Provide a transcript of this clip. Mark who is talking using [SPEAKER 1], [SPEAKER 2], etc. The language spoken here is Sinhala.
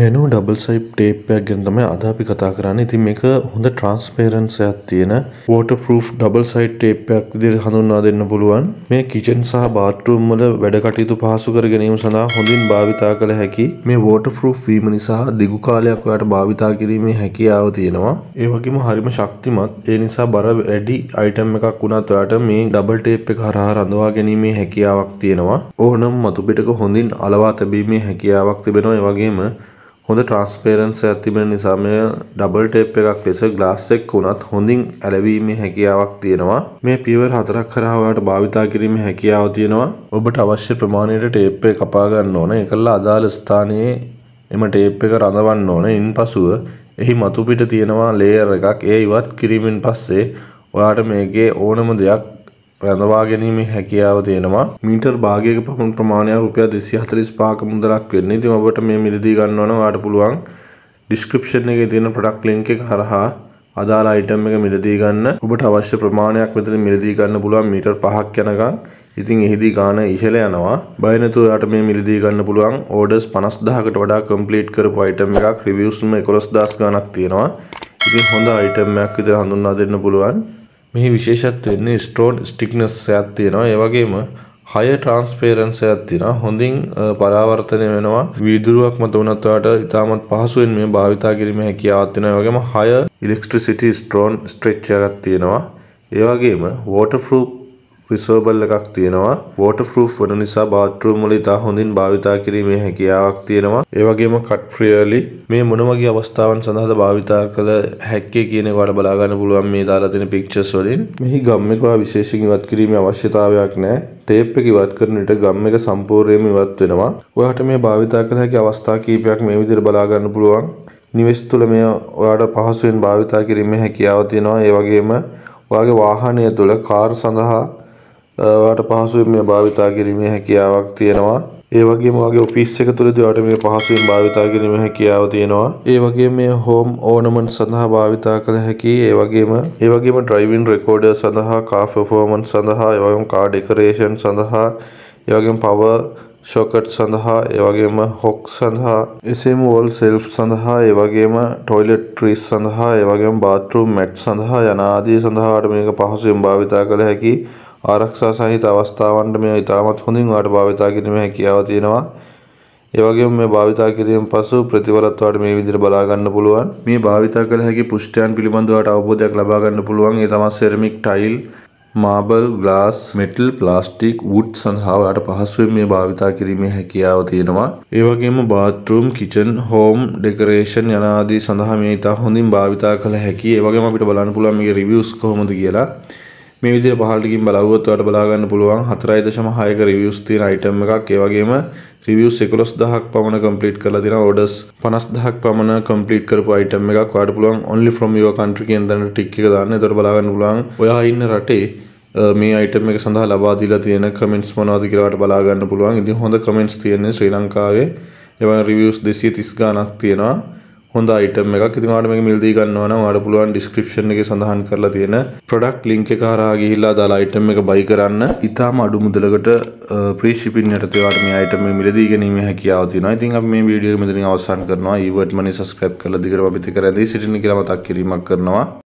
[SPEAKER 1] නැනෝ ඩබල් සයිප් ටේප්යක් ගැනතම අද අපි කතා කරන්න ඉතින් එක හොඳ ට්‍රන්ස්පේරන්සයක් තියෙන වෝට පරූ් ඩබල් සයිට් ටේප්යක් දිර හඳුන්වා දෙන්න පුළුවන් මේ කිචන් සහ බාටරුම් වල වැඩකටයුතු පහසු කර ගැනීම සඳහා හොඳින් භාවිතා කළ හැකි මේ වෝට ෆරූ් වීම නිසා දිගු කාලයක් ඔයාට භාවිතා කිරීමේ හැකියාව තියෙනවා ඒ වගේම හරිම ශක්තිමත් ඒ නිසා බර වැඩි අයිටම් එකක් වුණත් ඔයාට මේ ඩබල් ටේප් එක හරහා රඳවා ගැනීමේ හැකියාවක් තියෙනවා ඕනම් මතුපිටක හොඳින් අලවා තැබීමේ හැකියාවක් තිබෙනවා ඒ වගේම හොඳ ට්‍රන්ස්පේරන්සියක් තිබෙන නිසා මේ ඩබල් ටේප් එකක් ලෙස ග්ලාස් එක් වුණත් හොඳින් ඇලවීමේ හැකියාවක් තියෙනවා. මේ පියවර හතරක් කරා ඔයාලට භාවිතා කිරීමේ හැකියාව තියෙනවා. ඔබට අවශ්‍ය ප්‍රමාණයට ටේප් එක කපා ගන්න ඕන. ඒකලා අදාළ ස්ථානයේ එම ටේප් එක රඳවන්න ඕන. ඉන්පසුව එහි මතුපිට තියෙනවා ලේයර් එකක්. ඒ ඉවත් කිරීමෙන් පස්සේ ඔයාට මේකේ ඕනම දෙයක් රඳවා ගැනීමේ හැකියාව තියෙනවා මීටර් භාගයක පමණ ප්‍රමාණයක් රුපියල් 245ක මුදලක් වෙන්නේ. ඉතින් ඔබට මේ මිලදී ගන්නවා නම් ඔයාලට පුළුවන් description එකේ තියෙන product link එක හරහා අදාළ item එක මිලදී ගන්න. ඔබට අවශ්‍ය ප්‍රමාණයක් මෙතන මිලදී ගන්න පුළුවන් මීටර් 5ක් යනකම්. ඉතින් එහිදී ගාන ඉහළ යනවා. බය නැතුව ඔයාලට මේ මිලදී ගන්න පුළුවන් orders 50000කට වඩා complete කරපු item එකක් reviews ම 11000 ගණක් තියෙනවා. ඉතින් හොඳ item එකක් විතර හඳුන්වා දෙන්න පුළුවන්. මෙහි විශේෂත්වය වෙන්නේ ස්ටෝන් ස්ටික්නස් එකක් තියෙනවා. ඒ වගේම හය ට්‍රාන්ස්පේරන්සි එකක් තියෙනවා. හොඳින් පරාවර්තනය වෙනවා. වීදුරුවක් මත වුණත් ඔයාලට ඉතාමත් පහසුවෙන් මේ භාවිතා කිරීමේ හැකියාවක් තියෙනවා. ඒ වගේම හය ඉලෙක්ට්‍රිසිටි ස්ටෝන් ස්ට්‍රෙච් එකක් තියෙනවා. ඒ වගේම වෝටර් ප්‍රූෆ් ප්‍රිසෝබල් එකක් තියෙනවා වෝටර් ප්‍රූෆ් වන නිසා බාත් รู ම් වල ඉතා හොඳින් භාවිතා කිරීමේ හැකියාවක් තියෙනවා ඒ වගේම කට් ෆ්‍රියර්ලි මේ මොන වගේ අවස්ථාවන් සඳහාද භාවිතා කළ හැක්කේ කියන එක ඔයාලා බලා ගන්න පුළුවන් මේ දාලා තියෙන පික්චර්ස් වලින් මෙහි ගම් එක විශේෂයෙන් ඉවත් කිරීමේ අවශ්‍යතාවයක් නැහැ ටේප් එක ඉවත් කරන විට ගම් එක සම්පූර්ණයෙන්ම ඉවත් වෙනවා. ඔයාට මේ භාවිතා කළ හැකි අවස්ථා කීපයක් මේ විදිහට බලා ගන්න පුළුවන්. නිවෙස් තුළ මේ ඔයාට පහසුවෙන් භාවිතා කිරීමේ හැකියාව තියෙනවා. ඒ වගේම ඔයාගේ වාහනය තුළ කාර් සඳහා ඔයාට පහසුවෙන් මේ භාවිතා කිරීමේ හැකියාවක් තියෙනවා. ඒ වගේම ඔයාගේ ඔෆිස් එක තුලදී ඔයාට මේ පහසුවෙන් භාවිතා කිරීමේ හැකියාව තියෙනවා. ඒ වගේම මේ හෝම් ඕනමන්ට් සඳහා භාවිතා කළ හැකි. ඒ වගේම ඒ වගේම ඩ්‍රයිවින් රෙකෝඩර් සඳහා, කාර් පර්ෆෝමන්ස් සඳහා, ඒ වගේම කාර් ඩෙකොරේෂන් සඳහා, ඒ වගේම පවර් ෂොකට් සඳහා ඒවගේම හොක් සඳහා එසේම වොල් සෙල්ෆ් සඳහා ඒවගේම ටොයිලට් ට්‍රීස් සඳහා ඒවගේම බාත්රුම් මැට් සඳහා යනාදී සඳහාට මේක පහසුවෙන් භාවිතා කළ හැකි ආරක්ෂා සහිත අවස්ථාවන්ට මේ ඉතාමත් හොඳින් ඔයාට භාවිතා කිරීමේ හැකියාව තියෙනවා. ඒ වගේම මේ භාවිතා කිරීම පසු ප්‍රතිඵලත් ඔයාට මේ විදිහට බලා ගන්න පුළුවන්. මේ භාවිතා කළ හැකි පුෂ්ටයන් පිළිබඳව ඔයාට අවබෝධයක් ලබා ගන්න පුළුවන්. ඒ තමයි ceramic tile, marble, glass, metal, plastic, wood සඳහා ඔයාට පහසුවෙන් මේ භාවිතා කිරීමේ හැකියාව තියෙනවා. ඒ වගේම bath room, kitchen, home decoration යන ආදී සඳහා මේ ඉතා හොඳින් භාවිතා කළ හැකි. ඒ වගේම අපිට බලන්න පුළුවන් මේකේ reviews කොහොමද කියලා. මේ විදිහට පහළටකින් බලවුවොත් ඔයාලට බලා ගන්න පුළුවන් 4.6ක රිවිව්ස් තියෙන අයිටම් එකක් ඒ වගේම රිවිව්ස් 11000ක් පමණ කම්ප්ලීට් කරලා තියෙනවා ඕඩර්ස් 50000ක් පමණ කම්ප්ලීට් කරපු අයිටම් එකක් ඔයාලට පුළුවන් only from your country කියන දන්න ටික් එක දාන්න. එතකොට බලා ගන්න පුළුවන් ඔයා ඉන්න රටේ මේ අයිටම් එක සඳහා ලබා දීලා තියෙන කමෙන්ට්ස් මොනවද කියලා ඔයාලට බලා ගන්න පුළුවන්. ඉතින් හොඳ කමෙන්ට්ස් තියෙන්නේ ශ්‍රී ලංකාවේ. ඒ වගේම රිවිව්ස් 230 ගණක් තියෙනවා. හොඳ අයිටම් එකක් ඉතින් ඔයාලට මේක මිලදී ගන්නවා නම් ඔයාලට පුළුවන් ඩිස්ක්‍රිප්ෂන් එකේ සඳහන් කරලා තියෙන ප්‍රොඩක්ට් ලින්ක් එක හරහා ගිහිල්ලා දාලා අයිටම් එක බයි කරන්න. ඉතාම අඩු මුදලකට ප්‍රී ෂිපින් යටතේ ඔයාලට මේ අයිටම් එක මිලදී ගැනීමේ හැකියාව තියෙනවා. ඉතින් අපි මේ වීඩියෝ එක මෙතනින් අවසන් කරනවා. ඊවර්ට් මනි subscribe කරලා දිගටම අපිට කරදී සිටින්න කියලා මතක් කිරීමක් කරනවා.